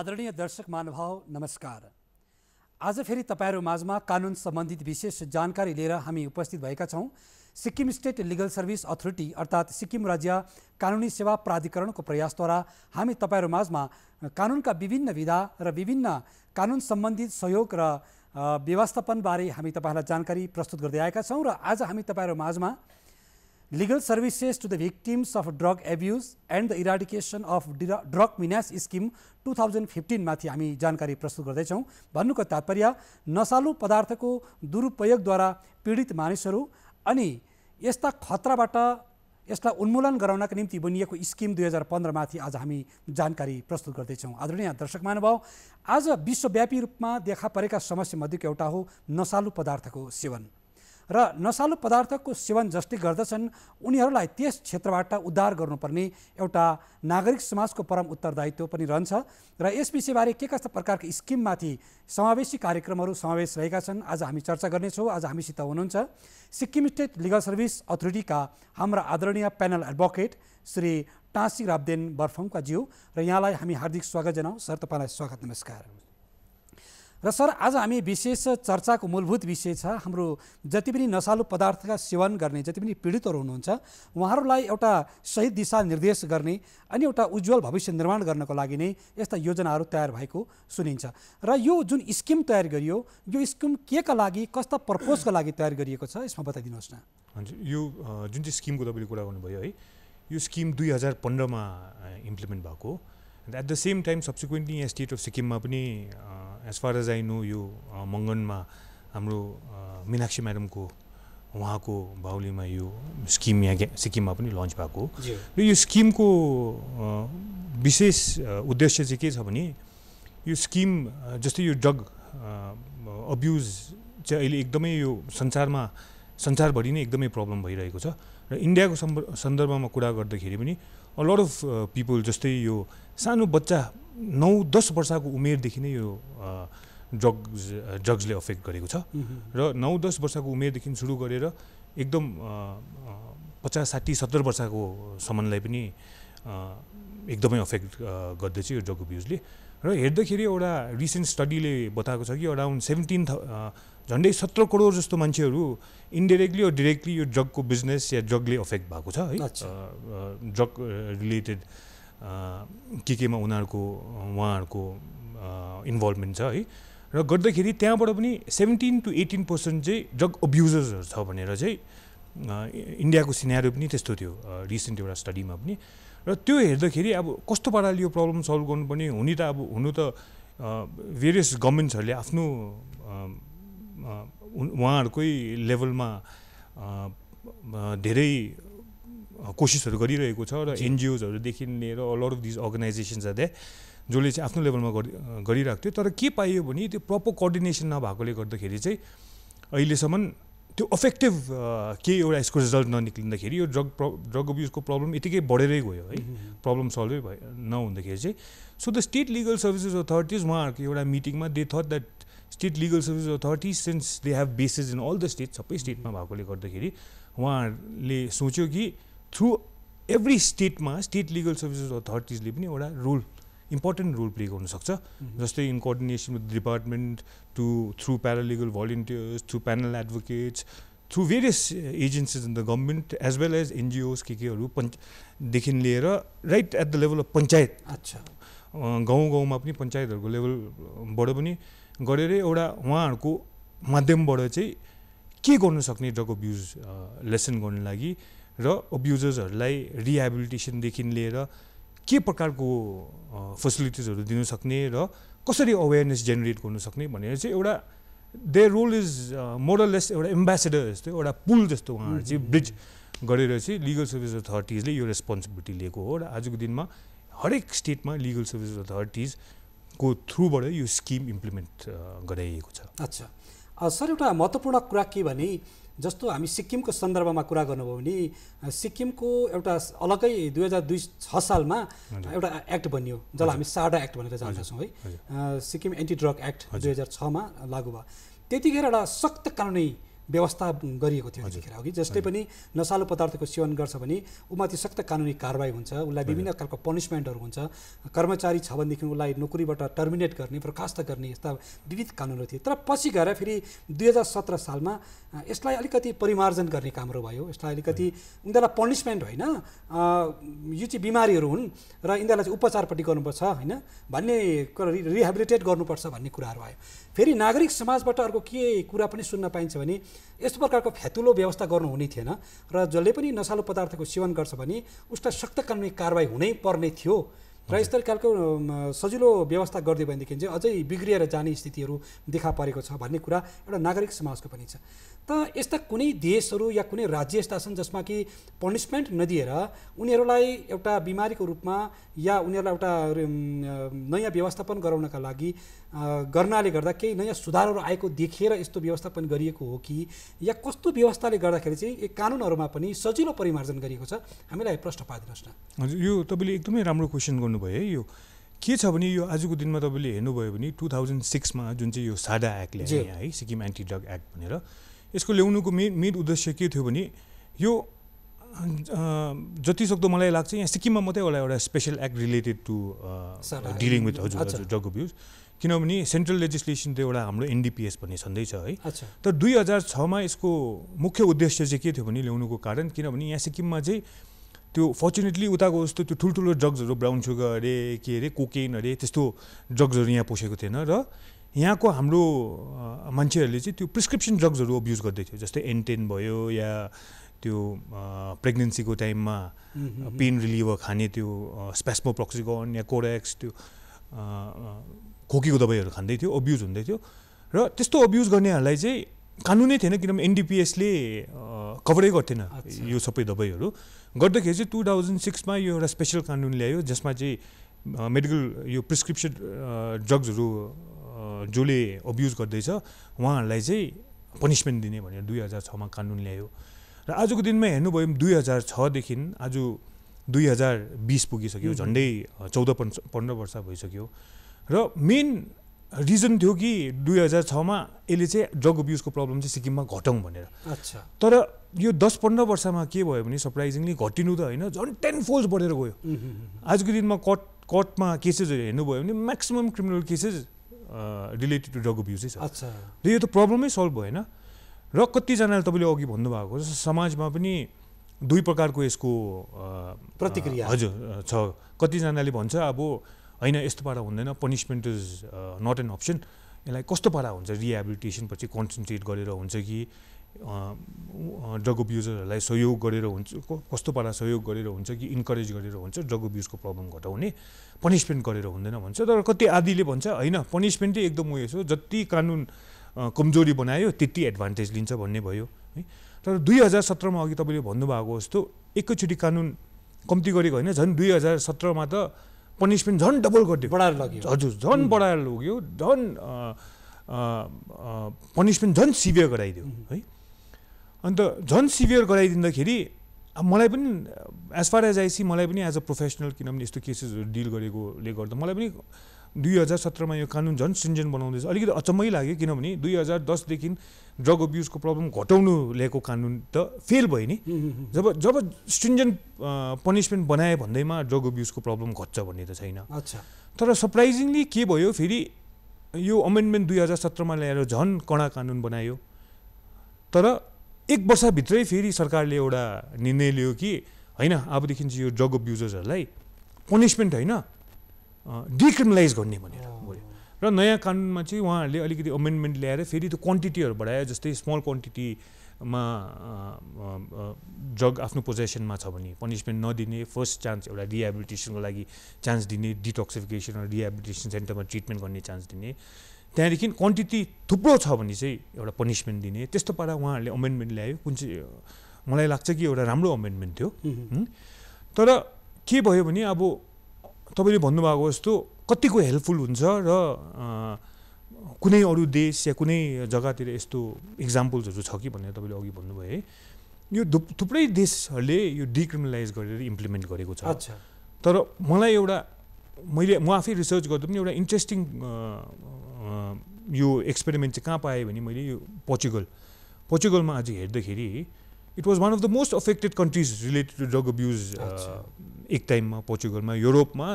आदरणीय दर्शक महानुभाव नमस्कार आज फेरि तपाईँहरू माझमा कानुन सम्बन्धित विशेष जानकारी लिएर हामी उपस्थित भएका छौँ Sikkim state legal service authority अर्थात् सिक्किम राज्य कानुनी सेवा प्राधिकरणको प्रयासद्वारा हामी तपाईँहरू माझमा कानुनका विभिन्न विधा र विभिन्न कानुन सम्बन्धित सहयोग र व्यवस्थापनबारे हामी तपाईँहरूलाई जानकारी प्रस्तुत गर्दै आएका छौँ र आज हामी तपाईँहरू माझमा legal services to the victims of drug abuse and the eradication of drug minas scheme 2015 माथि हामी जानकारी प्रस्तुत गर्दैछौँ भन्नुको तात्पर्य नसालु पदार्थको दुरुपयोगद्वारा पीडित मानिसहरू अनि यस्ता खतराबाट यसलाई उन्मूलन गराउनका निम्ति बनिएको स्किम दुई हजार पन्ध्रमाथि आज हामी जानकारी प्रस्तुत गर्दैछौँ आदरणीय दर्शक महानुभाव आज विश्वव्यापी रूपमा देखा परेका समस्यामध्येको एउटा हो नसालु पदार्थको सेवन र नसालु पदार्थको सेवन जसले गर्दछन् उनीहरूलाई त्यस क्षेत्रबाट उद्धार गर्नुपर्ने एउटा नागरिक समाजको परम उत्तरदायित्व पनि रहन्छ र यस विषयबारे के कस्ता प्रकारका स्किममाथि समावेशी कार्यक्रमहरू समावेश रहेका छन् आज हामी चर्चा गर्नेछौँ आज हामीसित हुनुहुन्छ सिक्किम स्टेट लिगल सर्भिस अथोरिटीका हाम्रा आदरणीय प्यानल एडभोकेट श्री टाँसी राब्देन बर्फङका ज्यू र यहाँलाई हामी हार्दिक स्वागत जनाउँ सर तपाईँलाई स्वागत नमस्कार र सर आज हामी विशेष चर्चाको मूलभूत विषय छ हाम्रो जति पनि नसालु पदार्थका सेवन गर्ने जति पनि पीडितहरू हुनुहुन्छ उहाँहरूलाई एउटा सही दिशा निर्देश गर्ने अनि एउटा उज्जवल भविष्य निर्माण गर्नको लागि नै यस्ता योजनाहरू तयार भएको सुनिन्छ र यो जुन स्किम तयार गरियो यो स्किम के का लागि कस्ता पर्पोजको लागि तयार गरिएको छ यसमा बताइदिनुहोस् न हजुर यो जुन चाहिँ स्किमको तपाईँले कुरा गर्नुभयो है यो स्किम दुई हजार पन्ध्रमा इम्प्लिमेन्ट भएको at the same time subsequently यहाँ स्टेट अफ सिक्किममा पनि as far as I know यो मङ्गनमा uh, हाम्रो मिनाक्षी uh, म्याडमको उहाँको बाहुलीमा यो स्किम यहाँ सिक्किममा पनि लन्च भएको र यो स्किमको uh, विशेष उद्देश्य चाहिँ के छ भने यो स्किम जस्तै यो ड्रग अब्युज चाहिँ अहिले एकदमै यो संसारमा संसारभरि नै एकदमै प्रब्लम भइरहेको छ र इन्डियाको सन्दर्भमा कुरा गर्दाखेरि पनि लट अफ पिपल जस्तै यो सानो बच्चा नौ दस वर्षको उमेरदेखि नै यो ड्रग ड्रग्सले अफेक्ट गरेको छ र नौ दस वर्षको उमेरदेखि सुरु गरेर एकदम पचास साठी सत्तर वर्षको सामानलाई पनि एकदमै अफेक्ट गर्दैछ यो ड्रग अब्युजले र हेर्दाखेरि एउटा रिसेन्ट स्टडीले बताएको छ कि अराउन्ड सेभेन्टिन थ झन्डै सत्र करोड जस्तो मान्छेहरू इन्डिरेक्टली डिरेक्टली यो ड्रगको बिजनेस या ड्रगले अफेक्ट भएको छ है ड्रग रिलेटेड के केमा उनीहरूको उहाँहरूको इन्भल्भमेन्ट छ है र गर्दाखेरि त्यहाँबाट पनि सेभेन्टिन टु एटिन पर्सेन्ट चाहिँ ड्रग अब्युजर्सहरू छ भनेर चाहिँ इन्डियाको सिनेरो पनि त्यस्तो थियो रिसेन्ट एउटा स्टडीमा पनि र त्यो हेर्दाखेरि अब कस्तो पाराले यो प्रब्लम सल्भ गर्नुपर्ने हुने त अब हुनु त भेरियस गभर्मेन्ट्सहरूले आफ्नो उहाँहरूकै लेभलमा धेरै कोसिसहरू गरिरहेको छ र एनजिओजहरूदेखि लिएर lot of these organisations are that जसले चाहिँ आफ्नो लेभलमा गरि गरिरहेको थियो तर के पाइयो भने त्यो प्रपर कोअर्डिनेसन नभएकोले गर्दाखेरि चाहिँ अहिलेसम्म त्यो अफेक्टिभ केही एउटा यसको रिजल्ट ननिक्लिँदाखेरि यो ड्रग प्र ड्रग अब्युजको प्रब्लम यतिकै बढेरै गयो है प्रब्लम सल्भै भयो नहुँदाखेरि चाहिँ so the state legal services authorities उहाँहरूको एउटा मिटिङमा they thought that state legal service authorities since they have basis in all the state सबै स्टेटमा भएकोले गर्दाखेरि उहाँहरूले सोच्यो कि थ्रु एभ्री स्टेटमा स्टेट लिगल सर्भिसेस अथोरिटिजले पनि एउटा रोल इम्पोर्टेन्ट रोल प्ले गर्नुसक्छ mhm. जस्तै in coordination with department to through paralegal volunteers through panel advocates through various agencies in the government as well as NGOs के केहरू पञ्चदेखि लिएर right at the level of panchayat अच्छा गाउँ गाउँमा पनि पञ्चायतहरूको लेभलबाट पनि गरेर एउटा उहाँहरूको माध्यमबाट चाहिँ के गर्नु सक्ने ड्रग अब्युज लेसन गर्नु लागि र अब्युजर्सहरूलाई रिहेबिलिटेसनदेखि लिएर के प्रकारको फेसिलिटिजहरू दिनुसक्ने र कसरी अवेरनेस जेनेरेट गर्नुसक्ने भनेर चाहिँ एउटा दे रोल इज मोरलेस एउटा एम्बेसेडर जस्तो एउटा पुल जस्तो उहाँहरू चाहिँ ब्रिज गरेर चाहिँ लिगल सर्भिस अथोरिटिजले यो रेस्पोन्सिबिलिटी लिएको हो र आजको दिनमा हरेक स्टेटमा लिगल सर्भिस अथोरिटिजको थ्रुबाट यो स्किम इम्प्लिमेन्ट गराइएको छ अच्छा सर एउटा महत्त्वपूर्ण कुरा के भने जस्तो हामी सिक्किमको सन्दर्भमा कुरा गर्नुभयो भने सिक्किमको एउटा अलग्गै दुई हजार दुई छ सालमा एउटा एक्ट बनियो जसलाई हामी साडा एक्ट भनेर जान्दछौँ है सिक्किम एन्टी ड्रग एक्ट दुई हजार छमा लागु भयो त्यतिखेर एउटा सक्त कानुनी व्यवस्था गरिएको थियो त्यतिखेर अघि जस्तै पनि नसालु पदार्थको सेवन गर्छ भने उमाथि सक्त कानुनी कारवाही हुन्छ उसलाई विभिन्न खालको पनिसमेन्टहरू हुन्छ कर्मचारी छ भनेदेखि उसलाई नोकरीबाट टर्मिनेट गर्ने बर्खास्त गर्ने यस्ता विविध कानुनहरू थिए तर पछि गएर फेरि दुई हजार सत्र सालमा यसलाई अलिकति परिमार्जन गर्ने कामहरू भयो यसलाई अलिकति उनीहरूलाई पनिसमेन्ट होइन यो चाहिँ बिमारीहरू हुन् र यिनीहरूलाई चाहिँ उपचारपट्टि गर्नुपर्छ होइन भन्ने रिहेबिलिटेट गर्नुपर्छ भन्ने कुराहरू आयो फेरि नागरिक समाजबाट अर्को के कुरा पनि सुन्न पाइन्छ भने यस्तो प्रकारको फ्यातुलो व्यवस्था गर्नु हुने थिएन र जसले पनि नसालु पदार्थको सेवन गर्छ भने उसलाई सक्त कानुनी कारवाही हुनै पर्ने थियो र यस्तै खालको सजिलो व्यवस्था गरिदियो भनेदेखि चाहिँ अझै बिग्रिएर जाने स्थितिहरू देखा परेको छ भन्ने कुरा एउटा नागरिक समाजको पनि छ त यस्ता कुनै देशहरू या कुनै राज्य यस्ता छन् जसमा कि पनिसमेन्ट नदिएर उनीहरूलाई एउटा बिमारीको रूपमा या उनीहरूलाई एउटा नयाँ व्यवस्थापन गराउनका लागि गर्नाले गर्दा केही नयाँ सुधारहरू आएको देखेर यस्तो व्यवस्थापन गरिएको हो कि या कस्तो व्यवस्थाले गर्दाखेरि चाहिँ यो कानुनहरूमा पनि सजिलो परिमार्जन गरिएको छ हामीलाई प्रश्न पारिदिनुहोस् न हजुर यो तपाईँले एकदमै राम्रो क्वेसन गर्नुभयो है यो के छ भने यो आजको दिनमा तपाईँले हेर्नुभयो भने टु थाउजन्ड सिक्समा जुन चाहिँ यो साडा एक्टले है सिक्किम एन्टी ड्रग एक्ट भनेर यसको ल्याउनुको मेन मेन उद्देश्य के थियो भने यो जतिसक्दो मलाई लाग्छ यहाँ सिक्किममा मात्रै एउटा एउटा special act related to dealing with हजुर हजुर ड्रग अब्युज किनभने सेन्ट्रल लेजिस्लेसन त एउटा हाम्रो एनडिपिएस भन्ने छँदैछ है तर दुई हजार छमा यसको मुख्य उद्देश्य चाहिँ के थियो भने ल्याउनुको कारण किनभने यहाँ सिक्किममा चाहिँ त्यो फर्चुनेटली उताको जस्तो त्यो ठुल्ठुलो ड्रग्सहरू ब्राउन सुगर अरे के अरे कोकेन अरे त्यस्तो ड्रग्सहरू यहाँ पोसेको थिएन र यहाँको हाम्रो मान्छेहरूले चाहिँ त्यो प्रिस्क्रिप्सन ड्रग्सहरू अब्युज गर्दै थियो जस्तै एन्टेन भयो या त्यो प्रेग्नेन्सीको टाइममा पेन रिलिभर खाने त्यो स्पेस्मो या कोरेक्स त्यो खोकीको दबाईहरू खाँदै थियो अब्युज हुँदै थियो र त्यस्तो अब्युज गर्नेहरूलाई चाहिँ कानुनै थिएन किनभने एनडिपिएसले कभरै गर्थेन यो सबै दबाईहरू गर्दाखेरि चाहिँ टु थाउजन्ड सिक्समा यो एउटा स्पेसल कानुन ल्यायो जसमा चाहिँ मेडिकल यो प्रिस्क्रिप्सन ड्रग्सहरू जसले अब्युज गर्दैछ उहाँहरूलाई चाहिँ पनिसमेन्ट दिने भनेर दुई हजार छमा कानुन ल्यायो र आजको दिनमा हेर्नुभयो भने दुई हजार छदेखि आज दुई हजार बिस पुगिसक्यो झन्डै चौध पन्ध्र वर्ष भइसक्यो र मेन रिजन थियो कि दुई हजार छमा यसले चाहिँ ड्रग अब्युजको प्रब्लम चाहिँ सिक्किममा घटौँ भनेर अच्छा तर यो दस पन्ध्र वर्षमा के भयो भने सरप्राइजिङली घटिनु त होइन झन् टेन फोल्स बढेर गयो आजको दिनमा कट कोर्टमा केसेसहरू हेर्नुभयो भने maximum criminal cases related to drug अब्युजै छ र यो त प्रब्लमै सल्भ भएन र कतिजनाले तपाईँले अघि भन्नुभएको जस्तो समाजमा पनि दुई प्रकारको यसको प्रतिक्रिया हजुर छ कतिजनाले भन्छ अब होइन यस्तो पारा हुँदैन punishment is not an option यसलाई कस्तो पारा हुन्छ रिहेबिलिटेसन पछि कन्सन्ट्रेट गरेर हुन्छ कि ड्रग अब्युजरहरूलाई सहयोग गरेर हुन्छ कस्तो पारा सहयोग गरेर हुन्छ कि इन्करेज गरेर हुन्छ ड्रग अब्युजको प्रब्लम घटाउने पनिसमेन्ट गरेर हुँदैन भन्छ तर कति आदिले भन्छ होइन पनिसमेन्टै एकदम उयो छ जति कानुन कमजोरी बनायो त्यति एडभान्टेज लिन्छ भन्ने भयो है तर दुई हजार सत्रमा अघि तपाईँले भन्नुभएको जस्तो एकैचोटि कानुन कम्ती गरेको होइन झन् दुई हजार सत्रमा त पनिसमेन्ट झन् डबल गरिदियो बढाएर लग्यो हजुर झन् बढाएर लग्यो झन् पनिसमेन्ट झन् सिभियर गराइदियो है अन्त झन् सिभियर गराइदिँदाखेरि अब मलाई पनि एज फार एज आइसी मलाई पनि एज अ प्रोफेसनल किनभने यस्तो केसेसहरू डिल गरेकोले गर्दा मलाई पनि दुई हजार सत्रमा यो कानुन झन् सिन्जन बनाउँदैछ अलिकति अचम्मै लाग्यो किनभने दुई हजार दसदेखि ड्रग अब्युजको प्रब्लम घटाउनु ल्याएको कानुन त फेल भयो नि जब जब सिन्जन पनिसमेन्ट बनाए भन्दैमा ड्रग अब्युजको प्रब्लम घट्छ भन्ने त छैन अच्छा तर सरप्राइजिङली के भयो फेरि यो अमेन्डमेन्ट दुई हजार सत्रमा ल्याएर झन् कडा कानुन बनायो तर एक वर्षभित्रै फेरि सरकारले एउटा निर्णय लियो कि होइन अबदेखि चाहिँ यो ड्रग अब्युजर्सहरूलाई पनिसमेन्ट होइन डिक्रिमिनलाइज गर्ने भनेर बोल्यो र नयाँ कानुनमा चाहिँ उहाँहरूले अलिकति अमेन्डमेन्ट ल्याएर फेरि त्यो क्वान्टिटीहरू बढायो जस्तै स्मल क्वान्टिटीमा ड्रग आफ्नो पोजेसनमा छ भने पनिसमेन्ट नदिने फर्स्ट चान्स एउटा रिहेबिलिटेसनको लागि चान्स दिने डिटोक्सिफिकेसन रिहेबिलिटेसन सेन्टरमा ट्रिटमेन्ट गर्ने चान्स दिने त्यहाँदेखि क्वान्टिटी थुप्रो छ भने चाहिँ एउटा पनिसमेन्ट दिने त्यस्तो पारा उहाँहरूले अमेन्डमेन्ट ल्यायो कुन चाहिँ मलाई लाग्छ कि एउटा राम्रो अमेन्डमेन्ट थियो तर के भयो भने अब तपाईँले भन्नुभएको जस्तो कतिको हेल्पफुल हुन्छ र कुनै अरू देश या कुनै जग्गातिर यस्तो इक्जाम्पल्सहरू छ कि भनेर तपाईँले अघि भन्नुभयो है यो थुप्रै देशहरूले यो डिक्रिमिनलाइज गरेर इम्प्लिमेन्ट गरेको छ तर मलाई एउटा मैले म आफै रिसर्च गर्दा पनि एउटा इन्ट्रेस्टिङ यो एक्सपेरिमेन्ट चाहिँ कहाँ पाएँ भने मैले यो पोर्चुगल पोर्चुगलमा आज हेर्दाखेरि it was one of the most affected countries related to drug abuse एक टाइममा पोर्चुगलमा युरोपमा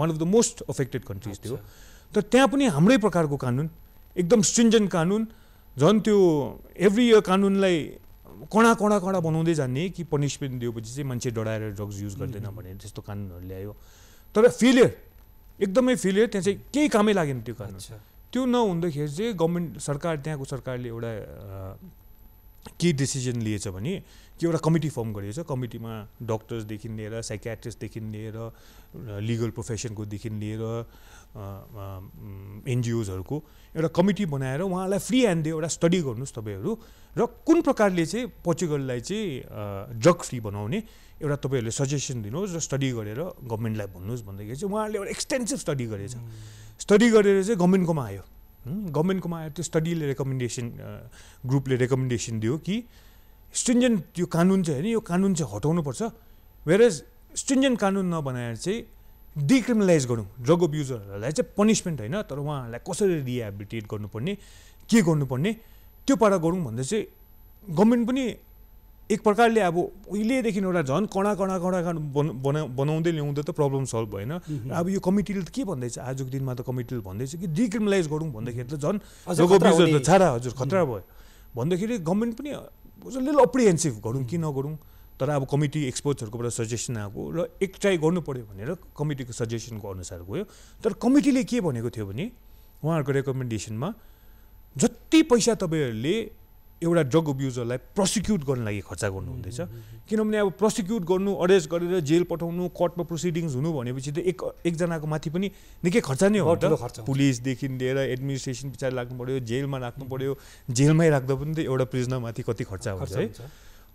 वान अफ द मोस्ट अफेक्टेड कन्ट्रिज थियो तर त्यहाँ पनि हाम्रै प्रकारको कानुन एकदम स्ट्रिन्जन कानुन झन् त्यो एभ्री इयर कानुनलाई कडा कडा कडा बनाउँदै जाने कि पनिसमेन्ट दिएपछि चाहिँ मान्छे डराएर ड्रग्स युज गर्दैन भनेर त्यस्तो कानुनहरू ल्यायो तर फेलियर एकदमै फेलियर त्यहाँ चाहिँ केही कामै लागेन त्यो कानुन त्यो नहुँदाखेरि चाहिँ गभर्मेन्ट सरकार त्यहाँको सरकारले एउटा के डिसिजन लिएछ भने कि एउटा कमिटी फर्म छ कमिटीमा डक्टर्सदेखि लिएर साइकेट्रिस्टदेखि लिएर लिगल प्रोफेसनकोदेखि लिएर एनजिओजहरूको एउटा कमिटी बनाएर उहाँलाई फ्री ह्यान्ड दियो एउटा स्टडी गर्नुहोस् तपाईँहरू र कुन प्रकारले चाहिँ पोर्चुगललाई चाहिँ ड्रग फ्री बनाउने एउटा तपाईँहरूले सजेसन दिनुहोस् र स्टडी गरेर गभर्मेन्टलाई भन्नुहोस् भन्दाखेरि चाहिँ उहाँहरूले एउटा एक्सटेन्सिभ स्टडी गरेछ स्टडी गरेर चाहिँ गभर्मेन्टकोमा आयो गभर्मेन्टकोमा आयो त्यो स्टडीले रेकमेन्डेसन ग्रुपले रेकमेन्डेसन दियो कि स्ट्रिन्जेन्ट त्यो कानुन चाहिँ होइन यो कानुन चाहिँ हटाउनुपर्छ वेरएज स्ट्रिन्जेन्ट कानुन नबनाएर चाहिँ डिक्रिमिनलाइज गरौँ ड्रग अब्युजरहरूलाई चाहिँ पनिसमेन्ट होइन तर उहाँहरूलाई कसरी रिहेबिलिटेट गर्नुपर्ने के गर्नुपर्ने त्यो पारा गरौँ भन्दा चाहिँ गभर्मेन्ट पनि एक प्रकारले अब उहिलेदेखि एउटा झन् कडा कडा कडा कणा बना बनाउँदै ल्याउँदै त प्रब्लम सल्भ भएन र अब यो कमिटीले त के भन्दैछ आजको दिनमा त कमिटीले भन्दैछ कि डिक्रिमिलाइज गरौँ भन्दाखेरि त झन् छाडा हजुर खतरा भयो भन्दाखेरि गभर्मेन्ट पनि लिल अप्रिहेन्सिभ गरौँ कि नगरौँ तर अब कमिटी एक्सपर्ट्सहरूकोबाट सजेसन आएको र एक ट्राई गर्नु पऱ्यो भनेर कमिटीको सजेसनको अनुसार गयो तर कमिटीले के भनेको थियो भने उहाँहरूको रेकमेन्डेसनमा जति पैसा तपाईँहरूले एउटा ड्रग अब्युजरलाई प्रोसिक्युट गर्न लागि खर्चा गर्नुहुँदैछ किनभने अब प्रोसिक्युट गर्नु अरेस्ट गरेर जेल पठाउनु कोर्टमा प्रोसिडिङ्स हुनु भनेपछि त एक एकजनाको माथि पनि निकै खर्च नै हो खर्च पुलिसदेखि लिएर एडमिनिस्ट्रेसन पछाडि राख्नु पऱ्यो जेलमा राख्नु पऱ्यो जेलमै राख्दा पनि त एउटा प्रिजनमाथि कति खर्च हुन्छ है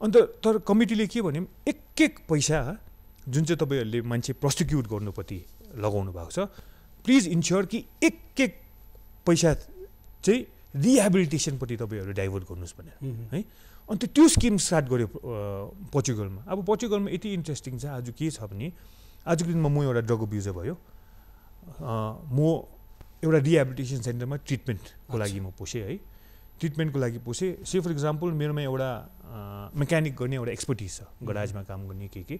अन्त तर कमिटीले के भन्यो एक एक पैसा जुन चाहिँ तपाईँहरूले मान्छे प्रसिक्युट गर्नुपट्टि लगाउनु भएको छ प्लिज इन्स्योर कि एक एक पैसा चाहिँ रिहेबिलिटेसनपट्टि तपाईँहरू डाइभर्ट गर्नुहोस् भनेर है अन्त त्यो स्किम स्टार्ट गर्यो पोर्चुगलमा अब पोर्चुगलमा यति इन्ट्रेस्टिङ छ आज के छ भने आजको दिनमा म एउटा ड्रग अब्युजर भयो म एउटा रिहेबिलिटेसन सेन्टरमा ट्रिटमेन्टको लागि म पसेँ है ट्रिटमेन्टको लागि पसेँ से फर इक्जाम्पल मेरोमा एउटा मेक्यानिक गर्ने एउटा एक्सपर्टिज छ गराजमा काम गर्ने के के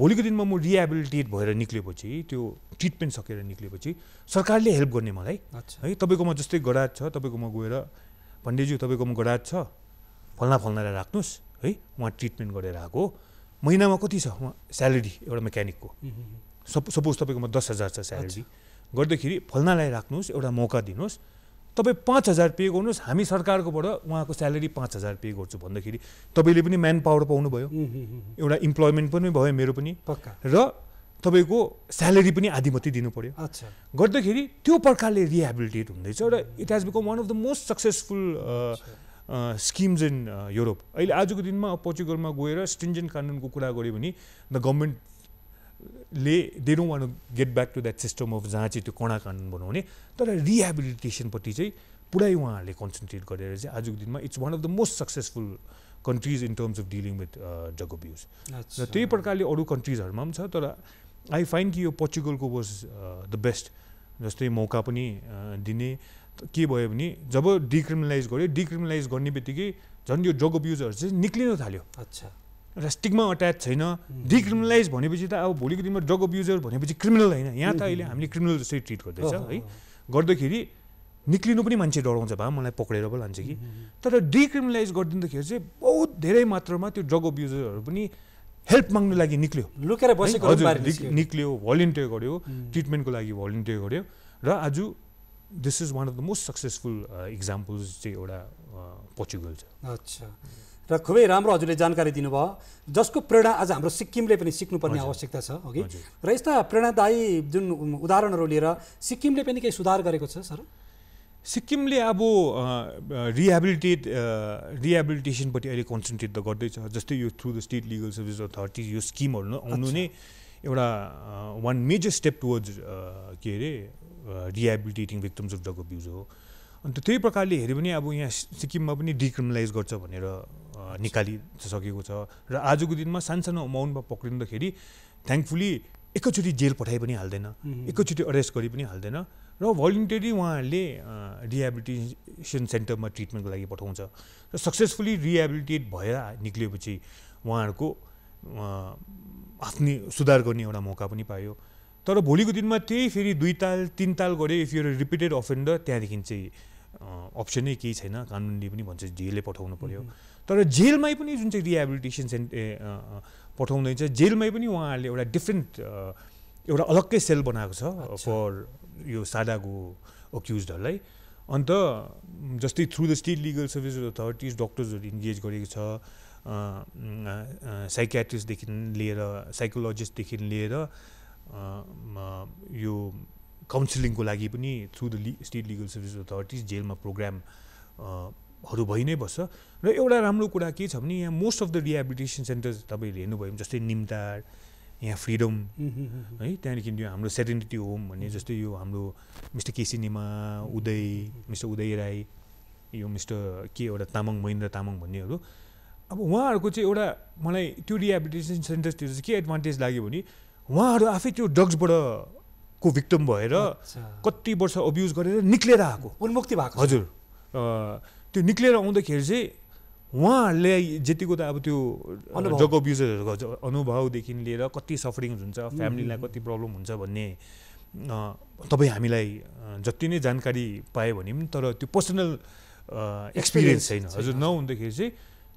भोलिको दिनमा म रिहेबिलिटेट भएर निक्लेपछि त्यो ट्रिटमेन्ट सकेर निक्लेपछि सरकारले हेल्प गर्ने मलाई है तपाईँकोमा जस्तै गडात छ तपाईँकोमा गएर पण्डेज्यू तपाईँकोमा गडात छ फल्ना फल्नालाई राख्नुहोस् है उहाँ ट्रिटमेन्ट गरेर आएको महिनामा कति छ उहाँ स्यालेरी एउटा मेक्यानिकको सप सपोज तपाईँकोमा दस हजार छ स्यालेरी गर्दाखेरि फल्नालाई राख्नुहोस् एउटा मौका दिनुहोस् तपाईँ पाँच हजार पे गर्नुहोस् हामी सरकारकोबाट उहाँको स्यालेरी पाँच हजार पे गर्छु भन्दाखेरि तपाईँले पनि म्यान पावर पाउनुभयो एउटा इम्प्लोइमेन्ट पनि भयो मेरो पनि पक्का र तपाईँको स्यालेरी पनि आधी मात्रै दिनु पऱ्यो गर्दाखेरि त्यो प्रकारले रिहेबिलिटेट हुँदैछ र it has become one of the most successful schemes in Europe अहिले आजको दिनमा पोर्चुगलमा गएर स्ट्रिन्जेन्ट कानुनको कुरा गऱ्यो भने द गभर्मेन्ट ले they don't want get back to that system of जहाँ चाहिँ त्यो कडा कानुन बनाउने तर रिहेबिलिटेसनपट्टि चाहिँ पुरै उहाँहरूले कन्सन्ट्रेट गरेर चाहिँ आजको दिनमा it's one of the most successful countries in terms of dealing with drug abuse र त्यही प्रकारले अरू कन्ट्रिजहरूमा पनि छ तर आई फाइन्ड कि यो पोर्चुगलको वाज द बेस्ट जस्तै मौका पनि uh, दिने के भयो भने जब डिक्रिमिनलाइज गर्यो डिक्रिमिनलाइज गर्ने बित्तिकै झन् यो ड्रग अब्युजहरू चाहिँ निक्लिन थाल्यो अच्छा एउटा स्टिकमा अट्याच छैन डिक्रिमिनलाइज भनेपछि त अब भोलिको दिनमा ड्रग अब्युजर भनेपछि क्रिमिनल होइन यहाँ त अहिले हामीले क्रिमिनल जस्तै ट्रिट गर्दैछ है गर्दाखेरि निक्लिनु पनि मान्छे डराउँछ भए मलाई पक्रेर पो लान्छ कि तर डिक्रिमिनलाइज गरिदिँदाखेरि चाहिँ बहुत धेरै मात्रामा त्यो ड्रग अब्युजरहरू पनि हेल्प माग्नु लागि निक्ल्यो लुकेर बसेको निक्ल्यो भलिन्टियर गर्यो ट्रिटमेन्टको लागि भलिन्टियर गर्यो र आज this is one of the most successful examples चाहिँ एउटा पोर्चुगल uh, छ अच्छा र खुबै राम्रो हजुरले जानकारी दिनुभयो जसको प्रेरणा आज हाम्रो सिक्किमले पनि सिक्नुपर्ने आवश्यकता छ अघि र यस्ता प्रेरणादायी जुन उदाहरणहरू लिएर सिक्किमले पनि केही सुधार गरेको छ सर सिक्किमले अब रिहेबिलिटेट रिहेबिलिटेसनपट्टि अहिले कन्सन्ट्रेट त गर्दैछ जस्तै यो through the state legal service authority यो स्किमहरू आउनु नै एउटा वान मेजर स्टेप टुवर्ड्स के अरे rehabilitating victims of drug abuse हो अन्त त्यही प्रकारले हेऱ्यो भने अब यहाँ सिक्किममा पनि डिक्रिमिनलाइज गर्छ भनेर निकालिसकेको छ र आजको दिनमा सानसानो अमाउन्टमा पक्रिँदाखेरि थ्याङ्कफुली एकैचोटि जेल पठाइ पनि हाल्दैन एकैचोटि अरेस्ट गरि पनि हाल्दैन र भोलिन्टरी उहाँहरूले रिहेबिलिटेसन सेन्टरमा ट्रिटमेन्टको लागि पठाउँछ र सक्सेसफुल्ली रिहेबिलिटेट भएर निक्लिएपछि उहाँहरूको आफ्नै सुधार गर्ने एउटा मौका पनि पायो तर भोलिको दिनमा त्यही फेरि दुई ताल तिन ताल गऱ्यो इफ यु रिपिटेड अफेन्डर त्यहाँदेखि चाहिँ अप्सनै केही छैन कानुनले पनि भन्छ जेलै पठाउनु पऱ्यो तर जेलमै पनि जुन चाहिँ रिहेबिलिटेसन सेन्ट पठाउँदैछ जेलमै पनि उहाँहरूले एउटा डिफ्रेन्ट एउटा अलग्गै सेल बनाएको छ फर यो सादाको अक्युजहरूलाई अन्त जस्तै through the state legal service authorities डक्टर्सहरू इन्गेज गरेको छ साइकेट्रिस्टदेखि लिएर साइकोलोजिस्टदेखि लिएर यो काउन्सिलिङको लागि पनि थ्रु द लि स्टेट लिगल सर्भिस अथोरिटिज जेलमा प्रोग्रामहरू भइ नै बस्छ र एउटा राम्रो कुरा के छ भने यहाँ most of the rehabilitation centres तपाईँहरूले हेर्नुभयो भने जस्तै निम्तार यहाँ फ्रिडम है त्यहाँदेखि यो हाम्रो सेटेनिटी होम भन्ने जस्तै यो हाम्रो मिस्टर केसी निमा उदय मिस्टर उदय राई यो मिस्टर के एउटा तामाङ महेन्द्र तामाङ भन्नेहरू अब उहाँहरूको चाहिँ एउटा मलाई त्यो रिहेबिलिटेसन सेन्टर्सतिर चाहिँ के एडभान्टेज लाग्यो भने उहाँहरू आफै त्यो ड्रग्सबाट को भिक्टम भएर कति वर्ष अब्युज गरेर निक्लेर आएको उन्मुक्ति भएको हजुर त्यो निक्लेर आउँदाखेरि चाहिँ उहाँहरूले जतिको त अब त्यो जग अब्युजरहरूको अनुभवदेखि लिएर कति सफरिङ हुन्छ फ्यामिलीलाई कति प्रब्लम हुन्छ भन्ने तपाईँ हामीलाई जति नै जानकारी पायो भने पनि तर त्यो पर्सनल एक्सपिरियन्स छैन हजुर नहुँदाखेरि चाहिँ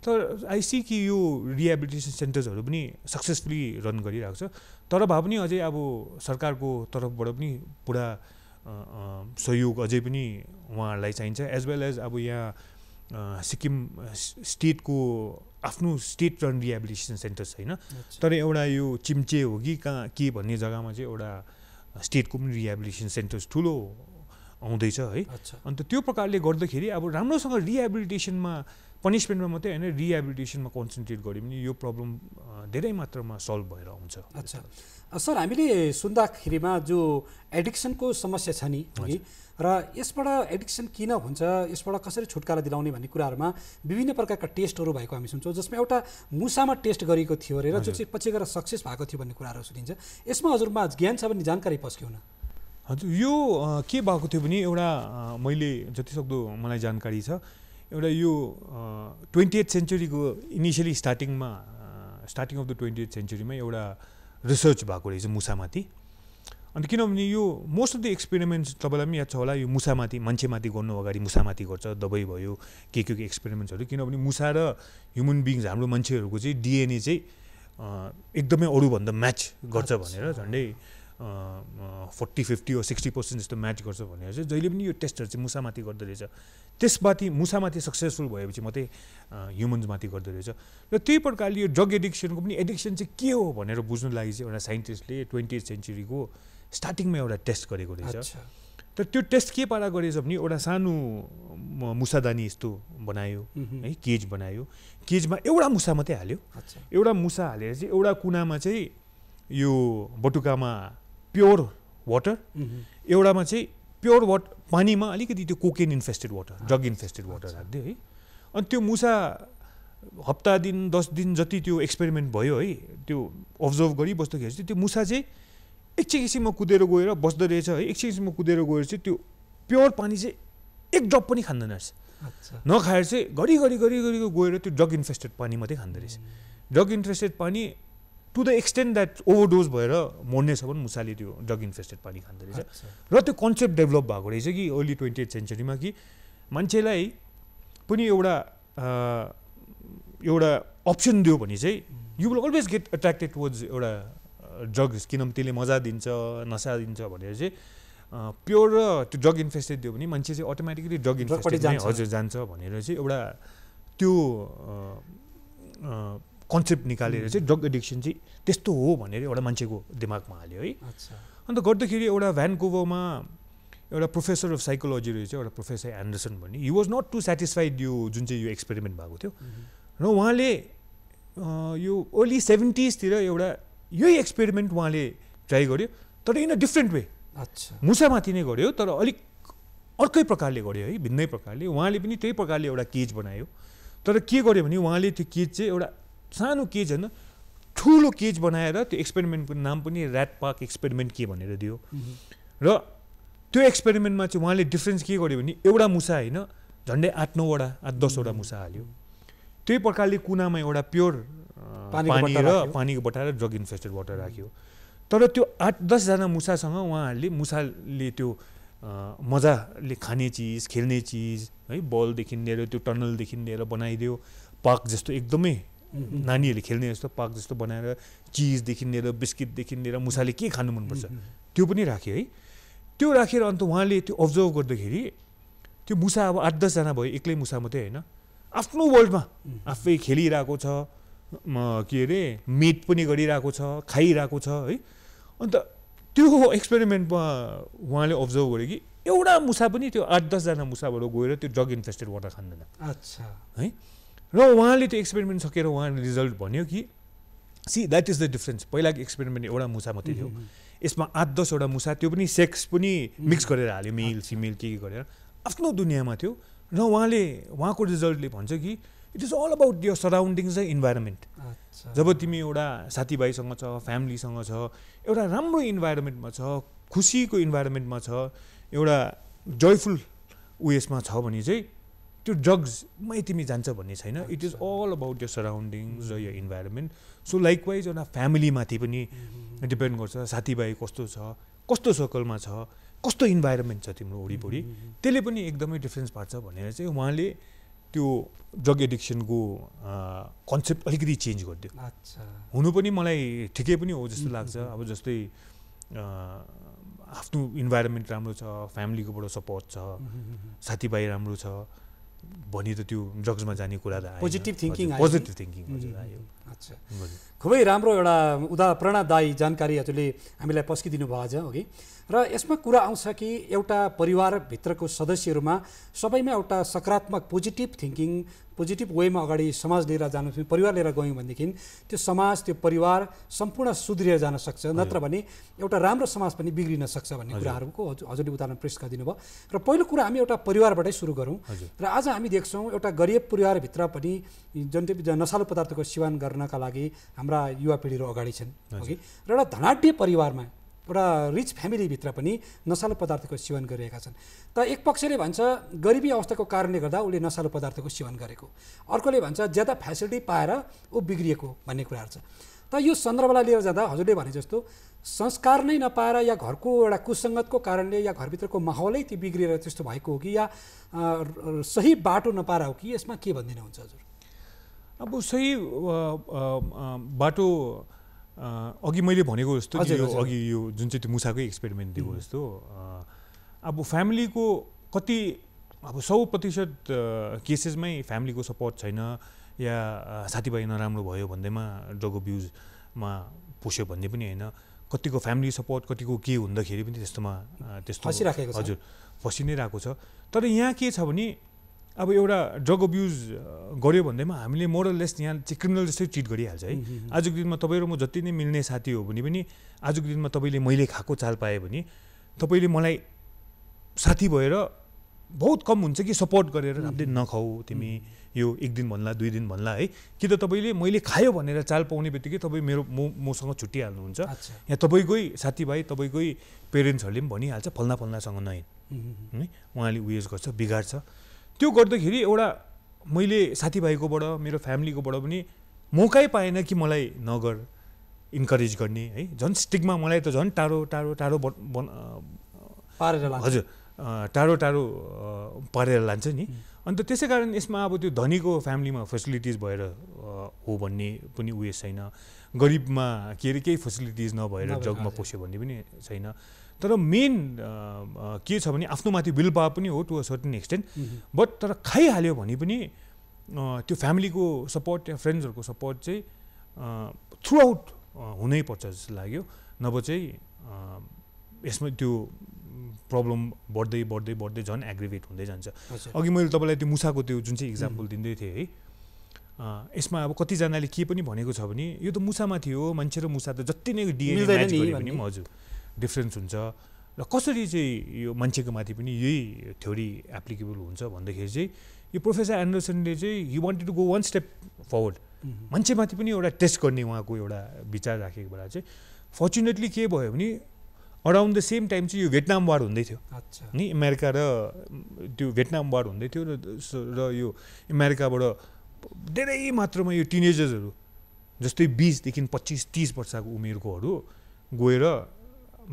तर आइसी कि यो रिहेबिलिटेसन सेन्टर्सहरू पनि सक्सेसफुली रन गरिरहेको छ तर भए पनि अझै अब सरकारको तर्फबाट पनि पुरा सहयोग अझै पनि उहाँहरूलाई चाहिन्छ एज वेल एज अब यहाँ सिक्किम स्टेटको आफ्नो स्टेट रन रिहेबिलिटेसन सेन्टर्स होइन तर एउटा यो चिम्चे हो कि कहाँ के भन्ने जग्गामा चाहिँ एउटा स्टेटको पनि रिहेबिलिटेसन सेन्टर्स ठुलो आउँदैछ है अन्त त्यो प्रकारले गर्दाखेरि अब राम्रोसँग रिहेबिलिटेसनमा पनिसमेन्टमा मात्रै होइन रिहेबिलिटेसनमा कन्सन्ट्रेट गऱ्यो भने यो प्रब्लम धेरै मात्रामा सल्भ भएर आउँछ अच्छा सर हामीले सुन्दाखेरिमा जो एडिक्सनको समस्या छ नि र यसबाट एडिक्सन किन हुन्छ यसबाट कसरी छुटकारा दिलाउने भन्ने कुराहरूमा विभिन्न प्रकारका टेस्टहरू भएको हामी सुन्छौँ जसमा एउटा मुसामा टेस्ट गरिएको थियो अरे र जो चाहिँ पछि गएर सक्सेस भएको थियो भन्ने कुराहरू सुनिन्छ यसमा हजुरमा ज्ञान छ भने जानकारी पस्क्यौँ न हजुर यो के भएको थियो भने एउटा मैले जतिसक्दो मलाई जानकारी छ एउटा यो ट्वेन्टी एट सेन्चुरीको इनिसियली स्टार्टिङमा starting of the twentieth सेन्चुरीमा एउटा रिसर्च भएको रहेछ मुसामाथि अन्त किनभने यो मोस्ट अफ द एक्सपेरिमेन्ट्स तपाईँलाई पनि याद छ होला यो मुसामाथि मान्छेमाथि गर्नु अगाडि मुसामाथि गर्छ दबाई भयो के के के एक्सपेरिमेन्ट्सहरू किनभने मुसा र ह्युमन बिङ्स हाम्रो मान्छेहरूको चाहिँ डिएनए चाहिँ एकदमै अरूभन्दा म्याच गर्छ भनेर झन्डै फोर्टी फिफ्टी हो सिक्सटी पर्सेन्ट जस्तो म्याच गर्छ भनेर चाहिँ जहिले पनि यो टेस्टहरू चाहिँ मुसामाथि रहेछ त्यसमाथि मुसामाथि सक्सेसफुल भएपछि मात्रै ह्युमन्समाथि रहेछ र त्यही प्रकारले यो ड्रग एडिक्सनको पनि एडिक्सन चाहिँ के हो भनेर बुझ्नु लागि चाहिँ एउटा साइन्टिस्टले ट्वेन्टी सेन्चुरीको स्टार्टिङमा एउटा टेस्ट गरेको रहेछ तर त्यो टेस्ट के पारा गरेछ भने एउटा सानो मुसादानी यस्तो बनायो है केज बनायो केजमा एउटा मुसा मात्रै हाल्यो एउटा मुसा हालेर चाहिँ एउटा कुनामा चाहिँ यो बटुकामा प्योर वाटर एउटामा चाहिँ प्योर वाट पानीमा अलिकति त्यो cocaine infested water drug infested water हालिदियो है अनि त्यो मुसा हप्ता दिन दस दिन जति त्यो एक्सपेरिमेन्ट भयो है त्यो अब्जर्भ गरिबस्दाखेरि चाहिँ त्यो मुसा चाहिँ एकछिन किसिममा कुदेर गएर बस्दो रहेछ है एकछिन किसिममा कुदेर गएर चाहिँ त्यो प्योर पानी चाहिँ एक ड्रप पनि खाँदैन रहेछ नखाएर चाहिँ घरिघरि घरिघरि गएर त्यो ड्रग इन्फेस्टेड पानी मात्रै खाँदो रहेछ ड्रग इन्फेस्टेड पानी to the extent that overdose भएर मर्नेछ भने मुसाले त्यो ड्रग इन्फेस्टेड पानी खाँदो रहेछ र त्यो कन्सेप्ट डेभलप भएको रहेछ कि अर्ली ट्वेन्टी एट सेन्चुरीमा कि मान्छेलाई पनि एउटा एउटा अप्सन दियो भने चाहिँ you will always get attracted towards एउटा ड्रग्स किनभने त्यसले मजा दिन्छ नसा दिन्छ भनेर चाहिँ प्योर र त्यो ड्रग इन्फेस्टेड दियो भने मान्छे चाहिँ अटोमेटिकली ड्रग इन्फेस्टेड हजुर जान्छ भनेर चाहिँ एउटा त्यो कन्सेप्ट निकालेर चाहिँ ड्रग एडिक्सन चाहिँ त्यस्तो हो भनेर एउटा मान्छेको दिमागमा हाल्यो है अन्त गर्दाखेरि एउटा भ्यानकुभरमा एउटा प्रोफेसर अफ साइकोलोजी रहेछ एउटा प्रोफेसर एन्डरसन भन्ने he was not too satisfied यो जुन चाहिँ यो एक्सपेरिमेन्ट भएको थियो र उहाँले यो अर्ली सेभेन्टिजतिर एउटा यही एक्सपेरिमेन्ट उहाँले ट्राई गर्यो तर इन अ डिफ्रेन्ट वे अच्छा मुसामाथि नै गऱ्यो तर अलिक अर्कै प्रकारले गर्यो है भिन्नै प्रकारले उहाँले पनि त्यही प्रकारले एउटा केज बनायो तर के गर्यो भने उहाँले त्यो केज चाहिँ एउटा सानो केज होइन ठुलो केज बनाएर त्यो एक्सपेरिमेन्टको नाम पनि ऱ्याट पार्क एक्सपेरिमेन्ट के भनेर दियो र त्यो एक्सपेरिमेन्टमा चाहिँ उहाँले डिफ्रेन्स के गर्यो भने एउटा मुसा होइन झन्डै आठ नौवटा आठ दसवटा मुसा हाल्यो त्यही प्रकारले कुनामा एउटा प्योर पानी र पानीको बटाएर ड्रग इन्फेस्टेड वाटर राख्यो तर त्यो आठ दसजना मुसासँग उहाँहरूले मुसाले त्यो मजाले खाने चिज खेल्ने चिज है बलदेखि लिएर त्यो टनलदेखि लिएर बनाइदियो पार्क जस्तो एकदमै नानीहरूले खेल्ने जस्तो पार्क जस्तो बनाएर चिजदेखि लिएर बिस्किटदेखि लिएर मुसाले के खानु मनपर्छ त्यो पनि राखेँ है त्यो राखेर अन्त उहाँले त्यो अब्जर्भ गर्दाखेरि त्यो मुसा अब आठ दसजना भयो एक्लै मुसा मात्रै होइन आफ्नो वर्ल्डमा आफै खेलिरहेको छ के अरे मेट पनि गरिरहेको छ खाइरहेको छ है अन्त त्यो एक्सपेरिमेन्टमा उहाँले अब्जर्भ गर्यो कि एउटा मुसा पनि त्यो आठ दसजना मुसाबाट गएर त्यो ड्रग इन्फेस्टेड वाटर खाँदैन अच्छा है र उहाँले त्यो एक्सपेरिमेन्ट सकेर उहाँले रिजल्ट भन्यो कि see that is the difference पहिलाको एक्सपेरिमेन्ट एउटा मुसा मात्रै थियो यसमा आठ दसवटा मुसा त्यो पनि सेक्स पनि मिक्स गरेर हाल्यो मेल फिमेल के के गरेर आफ्नो दुनियाँमा थियो र उहाँले उहाँको रिजल्टले भन्छ कि it is all about your surroundings र इन्भाइरोमेन्ट जब तिमी एउटा साथीभाइसँग छ फ्यामिलीसँग छ एउटा राम्रो इन्भाइरोमेन्टमा छ खुसीको इन्भाइरोमेन्टमा छ एउटा जयफुल उयसमा छ भने चाहिँ त्यो ड्रग्समै तिमी जान्छ भन्ने छैन it is all about your surroundings र your environment so likewise एउटा फ्यामिलीमाथि पनि डिपेन्ड mm-hmm. गर्छ साथीभाइ कस्तो छ कस्तो सर्कलमा छ कस्तो इन्भाइरोमेन्ट छ तिम्रो वरिपरि mm-hmm। त्यसले पनि एकदमै डिफ्रेन्स पार्छ भनेर चाहिँ उहाँले त्यो ड्रग एडिक्सनको कन्सेप्ट अलिकति चेन्ज गरिदियो हुनु पनि मलाई ठिकै पनि हो जस्तो लाग्छ mm-hmm। अब जस्तै आफ्नो इन्भाइरोमेन्ट राम्रो छ फ्यामिलीकोबाट सपोर्ट छ साथीभाइ राम्रो छ भनी त त्यो ड्रग्समा जाने कुरा त पोजिटिभ थिङ्किङ पोजिटिभ थिङ्किङ हजुर आयो खुबै राम्रो एउटा उदा प्रेरणादायी जानकारी हजुरले हामीलाई पस्किदिनु भयो आज हो कि र यसमा कुरा आउँछ कि एउटा परिवारभित्रको सदस्यहरूमा सबैमा एउटा सकारात्मक पोजिटिभ थिङ्किङ पोजिटिभ वेमा अगाडि समाज लिएर जानु परिवार लिएर गयौँ भनेदेखि त्यो समाज त्यो परिवार सम्पूर्ण सुध्रिएर जान सक्छ नत्र भने एउटा राम्रो समाज पनि बिग्रिन सक्छ भन्ने कुराहरूको हजुरले उदाहरण प्रेस गरिदिनु भयो र पहिलो कुरा हामी एउटा परिवारबाटै सुरु गरौँ र आज हामी देख्छौँ एउटा गरिब परिवारभित्र पनि जुन नसालु पदार्थको सेवन गर्न गर्नका लागि हाम्रा युवा पिँढीहरू अगाडि छन् हगि र एउटा धनाट्य परिवारमा एउटा रिच फ्यामिलीभित्र पनि नसालु पदार्थको सेवन गरिरहेका छन् त एक पक्षले भन्छ गरिबी अवस्थाको कारणले गर्दा उसले नसालु पदार्थको सेवन गरेको अर्कोले भन्छ ज्यादा फेसिलिटी पाएर ऊ बिग्रिएको भन्ने कुराहरू छ त यो सन्दर्भलाई लिएर जाँदा हजुरले भने जस्तो संस्कार नै नपाएर या घरको एउटा कुसङ्गतको कारणले या घरभित्रको माहौलै त्यो बिग्रिएर त्यस्तो भएको हो कि या सही बाटो नपाएर हो कि यसमा के भनिदिनुहुन्छ हजुर अब सही बाटो अघि मैले भनेको जस्तो अघि यो जुन चाहिँ त्यो मुसाकै एक्सपेरिमेन्ट दिएको जस्तो अब फ्यामिलीको कति अब सौ प्रतिशत केसेसमै फ्यामिलीको सपोर्ट छैन या साथीभाइ नराम्रो भयो भन्दैमा ड्रग अब्युजमा पोस्यो भन्ने पनि होइन कतिको फ्यामिली सपोर्ट कतिको के हुँदाखेरि पनि त्यस्तोमा त्यस्तो हजुर फसि नै रहेको छ तर यहाँ के छ भने अब एउटा ड्रग अब्युज गऱ्यो भन्दैमा हामीले मोरललेस यहाँ चाहिँ क्रिमिनल जस्तै ट्रिट गरिहाल्छ है आजको दिनमा तपाईँ र म जति नै मिल्ने साथी हो भने पनि आजको दिनमा तपाईँले मैले खाएको चाल पाएँ भने तपाईँले मलाई साथी भएर बहुत कम हुन्छ कि सपोर्ट गरेर हामीले नखाऊ तिमी यो एक दिन भन्ला दुई दिन भन्ला है कि त तपाईँले मैले खायो भनेर चाल पाउने बित्तिकै तपाईँ मेरो म मसँग छुट्टिहाल्नुहुन्छ यहाँ तपाईँकै साथीभाइ तपाईँकै पेरेन्ट्सहरूले पनि भनिहाल्छ फल्ना फल्नासँग नहिँ है उहाँले उयस गर्छ बिगार्छ त्यो गर्दाखेरि एउटा मैले साथीभाइकोबाट मेरो फ्यामिलीकोबाट पनि मौकै पाएन कि मलाई नगर इन्करेज गर्ने है झन् स्टिकमा मलाई त झन् टाढो टाढो टाढो बन पारेर हजुर टाढो टाढो पारेर लान्छ नि अन्त त्यसै कारण यसमा अब त्यो धनीको फ्यामिलीमा फेसिलिटिज भएर हो भन्ने पनि उयो छैन गरिबमा के अरे केही फेसिलिटिज नभएर जगमा पस्यो भन्ने पनि छैन तर मेन के छ भने आफ्नो माथि विल पावर पनि हो to a certain extent but तर खाइहाल्यो भने पनि त्यो फ्यामिलीको सपोर्ट या फ्रेन्ड्सहरूको सपोर्ट चाहिँ थ्रु आउट पर्छ जस्तो लाग्यो नभए चाहिँ यसमा त्यो प्रब्लम बढ्दै बढ्दै बढ्दै झन् एग्रिभेट हुँदै जान्छ अघि मैले तपाईँलाई त्यो मुसाको त्यो जुन चाहिँ इक्जाम्पल mhm। दिँदै थिएँ है यसमा अब कतिजनाले के पनि भनेको छ भने यो त मुसामा थियो मान्छे र मुसा त जति नै डिएनए पनि हजुर डिफ्रेन्स हुन्छ र कसरी चाहिँ यो मान्छेको माथि पनि यही थ्योरी एप्लिकेबल हुन्छ भन्दाखेरि चाहिँ यो प्रोफेसर एन्डरसनले चाहिँ you wanted to go one step forward मान्छेमाथि पनि एउटा टेस्ट गर्ने उहाँको एउटा विचार राखेको बेला चाहिँ फर्चुनेटली के भयो भने अराउन्ड द सेम टाइम चाहिँ यो भेटनाम वार हुँदै थियो नि अमेरिका र त्यो भेटनाम वार हुँदै थियो र र यो अमेरिकाबाट धेरै मात्रामा यो टिनेजर्सहरू जस्तै बिसदेखि पच्चिस तिस वर्षको उमेरकोहरू गएर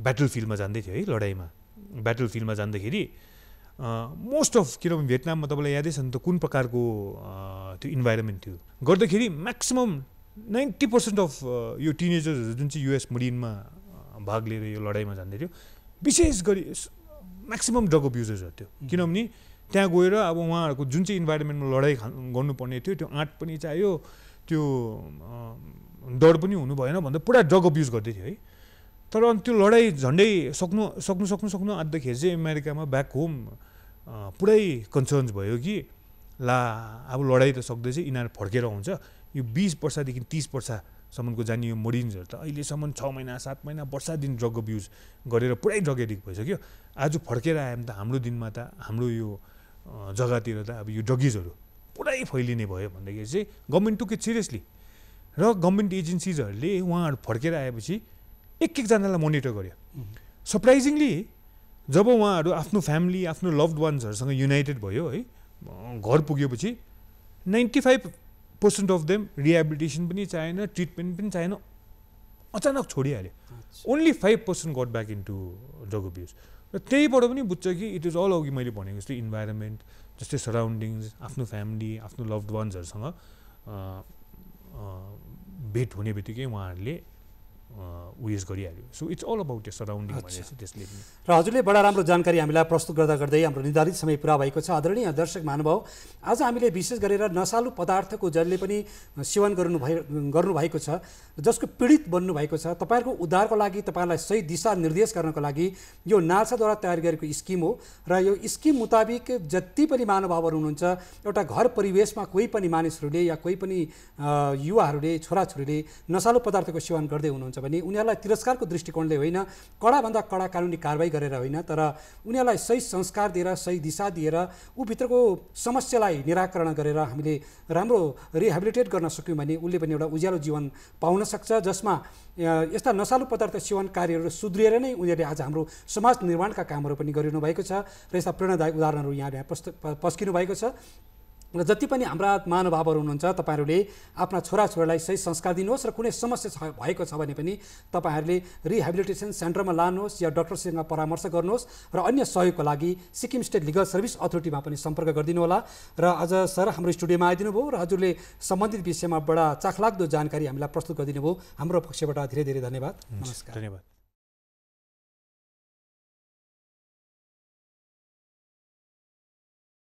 ब्याटल फिल्डमा जाँदै थियो है लडाइँमा ब्याटल फिल्डमा जाँदाखेरि मोस्ट अफ किनभने भियतनाममा तपाईँलाई यादै छ नि त कुन प्रकारको त्यो इन्भाइरोमेन्ट थियो गर्दाखेरि म्याक्सिमम् नाइन्टी पर्सेन्ट अफ यो टिनेजर्सहरू जुन चाहिँ युएस मरिनमा भाग लिएर यो लडाइँमा जाँदै थियो विशेष गरी म्याक्सिमम् ड्रग अब्युजर्सहरू थियो किनभने त्यहाँ गएर अब उहाँहरूको जुन चाहिँ इन्भाइरोमेन्टमा लडाइँ गर्नुपर्ने थियो त्यो आँट पनि चाहियो त्यो डर पनि हुनु भएन भन्दा पुरा ड्रग अब्युज गर्दै थियो है तर अनि त्यो लडाइँ झन्डै सक्नु सक्नु सक्नु सक्नु आँट्दाखेरि चाहिँ अमेरिकामा ब्याक होम पुरै कन्सर्न्स भयो कि ला अब लडाइँ त सक्दैछ यिनीहरू फर्केर आउँछ यो बिस वर्षदेखि तिस वर्षसम्मको जाने यो मरिन्सहरू त अहिलेसम्म छ महिना सात महिना वर्षादेखि ड्रग अब्युज गरेर पुरै ड्रग एडिक्ट भइसक्यो आज फर्केर आयो भने त हाम्रो दिनमा त हाम्रो यो जग्गातिर त अब यो ड्रगिजहरू पुरै फैलिने भयो भन्दाखेरि चाहिँ गभर्मेन्ट टुक सिरियसली र गभर्मेन्ट एजेन्सिजहरूले उहाँहरू फर्केर आएपछि एक एकजनालाई मोनिटर गर्यो सरप्राइजिङली जब उहाँहरू आफ्नो फ्यामिली आफ्नो लभड वान्सहरूसँग युनाइटेड भयो है घर पुगेपछि ninety five percent of them rehabilitation पनि चाहेन ट्रिटमेन्ट पनि चाहेन अचानक छोडिहाल्यो only five percent got back into drug abuse र त्यहीबाट पनि बुझ्छ कि इट इज अल अघि मैले भनेको जस्तै इन्भाइरोमेन्ट जस्तै सराउन्डिङ्स आफ्नो फ्यामिली आफ्नो लभड वान्सहरूसँग भेट हुने बित्तिकै उहाँहरूले उयस गरिहाल्यो so it's all about surrounding त्यसले र हजुरले बडा राम्रो जानकारी हामीलाई प्रस्तुत गर्दा गर्दै हाम्रो निर्धारित समय पुरा भएको छ आदरणीय दर्शक महानुभाव आज हामीले विशेष गरेर नसालु पदार्थको जसले पनि सेवन गर्नु भए गर्नुभएको छ जसको पीडित बन्नुभएको छ तपाईँहरूको उद्धारको लागि तपाईँलाई सही दिशा निर्देश गर्नको लागि यो नासाद्वारा तयार गरेको स्किम हो र यो स्किम मुताबिक जति पनि महानुभावहरू हुनुहुन्छ एउटा घर परिवेशमा कोही पनि मानिसहरूले या कोही पनि युवाहरूले छोराछोरीले नसालु पदार्थको सेवन गर्दै हुनुहुन्छ भने उनीहरूलाई तिरस्कारको दृष्टिकोणले होइन कडाभन्दा कडा कानुनी कारवाही गरेर होइन तर उनीहरूलाई सही संस्कार दिएर सही दिशा दिएर भित्रको समस्यालाई निराकरण गरेर हामीले राम्रो रिहेबिलिटेट गर्न सक्यौँ भने उसले पनि एउटा उज्यालो जीवन पाउन सक्छ जसमा यस्ता नसालु पदार्थ सेवन कार्यहरू सुध्रिएर नै उनीहरूले आज हाम्रो समाज निर्माणका कामहरू पनि गरिनु भएको छ र यस्ता प्रेरणादायक उदाहरणहरू यहाँले पस्किनु भएको छ र जति पनि हाम्रा महानुभावहरू हुनुहुन्छ तपाईँहरूले आफ्ना छोराछोरीलाई सही संस्कार दिनुहोस् र कुनै समस्या छ भएको छ भने पनि तपाईँहरूले रिहेबिलिटेसन सेन्टरमा लानुहोस् या डक्टरसँग परामर्श गर्नुहोस् र अन्य सहयोगको लागि सिक्किम स्टेट लिगल सर्भिस अथोरिटीमा पनि सम्पर्क गरिदिनु होला र आज सर हाम्रो स्टुडियोमा आइदिनु भयो र हजुरले सम्बन्धित विषयमा बडा चाखलाग्दो जानकारी हामीलाई प्रस्तुत गरिदिनु भयो हाम्रो पक्षबाट धेरै धेरै धन्यवाद नमस्कार धन्यवाद